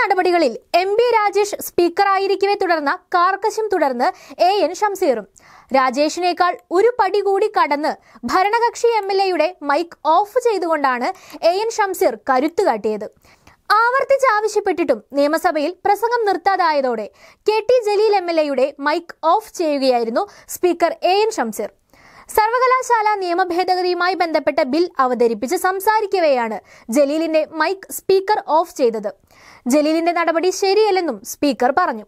നടപടികളിൽ M B Rajesh സ്പീക്കറായിരിക്കവെ തുടർന്ന കാർക്കശം തുടർന്ന് എ എൻ ഷംസീറും രാജേഷിനേക്കാൾ ഒരു പടി കൂടി കടന്ന് ഭരണകക്ഷി എം എൽ എയുടെ മൈക്ക് ഓഫ് ചെയ്തുകൊണ്ടാണ് എ എൻ ഷംസീർ കരുത്തു കാട്ടിയത് ആവർത്തിച്ച് ആവശ്യപ്പെട്ടിട്ടും നിയമസഭയിൽ പ്രസംഗം നിർത്താതായതോടെ K T Jaleel M L എയുടെ മൈക്ക് ഓഫ് ചെയ്യുകയായിരുന്നു സ്പീക്കർ എ എൻ ഷംസീർ സർവകലാശാല നിയമ ഭേദഗതിയുമായി ബന്ധപ്പെട്ട ബിൽ അവതരിപ്പിച്ച് സംസാരിക്കവെയാണ് ജലീലിന്റെ മൈക്ക് സ്പീക്കർ ഓഫ് ചെയ്തത് ജലീലിന്റെ നടപടി ശരിയല്ലെന്നും സ്പീക്കർ പറഞ്ഞു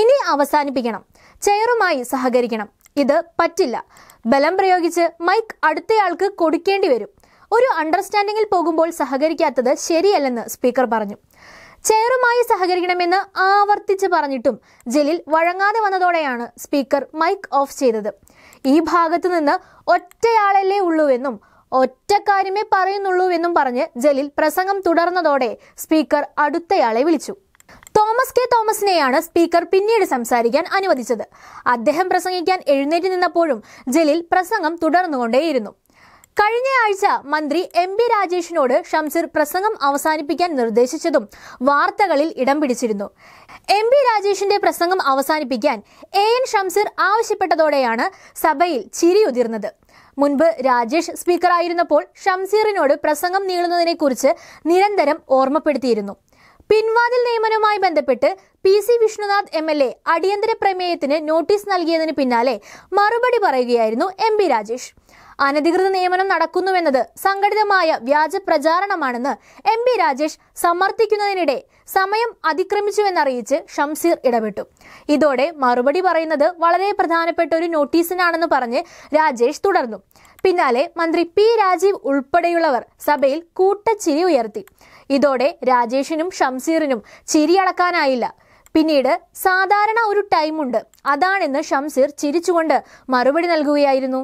ഇനി അവസാനിപ്പിക്കണം ചെയറുമായി സഹകരിക്കണം ഇത് പറ്റില്ല ബലം പ്രയോഗിച്ച് മൈക്ക് അടുത്തയാൾക്ക് കൊടുക്കേണ്ടി വരും ഒരു അണ്ടർസ്റ്റാൻഡിങ്ങിൽ പോകുമ്പോൾ സഹകരിക്കാത്തത് ശരിയല്ലെന്ന് സ്പീക്കർ പറഞ്ഞു ചെയറുമായി സഹകരിക്കണമെന്ന് ആവർത്തിച്ച് പറഞ്ഞിട്ടും ജലീൽ വഴങ്ങാതെ വന്നതോടെയാണ് സ്പീക്കർ മൈക്ക് ഓഫ് ചെയ്തത് ഈ ഭാഗത്ത് നിന്ന് ഒറ്റയാളല്ലേ ഉള്ളൂവെന്നും ഒറ്റ കാര്യമേ പറയുന്നുള്ളൂവെന്നും പറഞ്ഞ് ജലീൽ പ്രസംഗം തുടർന്നതോടെ സ്പീക്കർ അടുത്തയാളെ വിളിച്ചു തോമസ് കെ തോമസിനെയാണ് സ്പീക്കർ പിന്നീട് സംസാരിക്കാൻ അനുവദിച്ചത് അദ്ദേഹം പ്രസംഗിക്കാൻ എഴുന്നേറ്റ് നിന്നപ്പോഴും ജലീൽ പ്രസംഗം തുടർന്നുകൊണ്ടേയിരുന്നു കഴിഞ്ഞ ആഴ്ച മന്ത്രി എം ബി രാജേഷിനോട് ഷംസീർ പ്രസംഗം അവസാനിപ്പിക്കാൻ നിർദ്ദേശിച്ചതും വാർത്തകളിൽ ഇടം പിടിച്ചിരുന്നു എം ബി രാജേഷിന്റെ പ്രസംഗം അവസാനിപ്പിക്കാൻ എ എൻ ഷംസീർ ആവശ്യപ്പെട്ടതോടെയാണ് സഭയിൽ ചിരിയുതിർന്നത് മുൻപ് രാജേഷ് സ്പീക്കറായിരുന്നപ്പോൾ ഷംസീറിനോട് പ്രസംഗം നീളുന്നതിനെക്കുറിച്ച് നിരന്തരം ഓർമ്മപ്പെടുത്തിയിരുന്നു പിൻവാതിൽ നിയമനവുമായി ബന്ധപ്പെട്ട് P C Vishnunadh M L A അടിയന്തര പ്രമേയത്തിന് നോട്ടീസ് നൽകിയതിന് പിന്നാലെ മറുപടി പറയുകയായിരുന്നു എം ബി രാജേഷ് അനധികൃത നിയമനം നടക്കുന്നുവെന്നത് സംഘടിതമായ വ്യാജ പ്രചാരണമാണെന്ന് എം പി രാജേഷ് സമർത്ഥിക്കുന്നതിനിടെ സമയം അതിക്രമിച്ചുവെന്നറിയിച്ച് ഷംസീർ ഇടപെട്ടു ഇതോടെ മറുപടി പറയുന്നത് വളരെ പ്രധാനപ്പെട്ട ഒരു നോട്ടീസിനാണെന്ന് പറഞ്ഞ് രാജേഷ് തുടർന്നു പിന്നാലെ മന്ത്രി പി രാജീവ് ഉൾപ്പെടെയുള്ളവർ സഭയിൽ കൂട്ടച്ചിരി ഉയർത്തി ഇതോടെ രാജേഷിനും ഷംസീറിനും ചിരിയടക്കാനായില്ല പിന്നീട് സാധാരണ ഒരു ടൈമുണ്ട് അതാണെന്ന് ഷംസീർ ചിരിച്ചുകൊണ്ട് മറുപടി നൽകുകയായിരുന്നു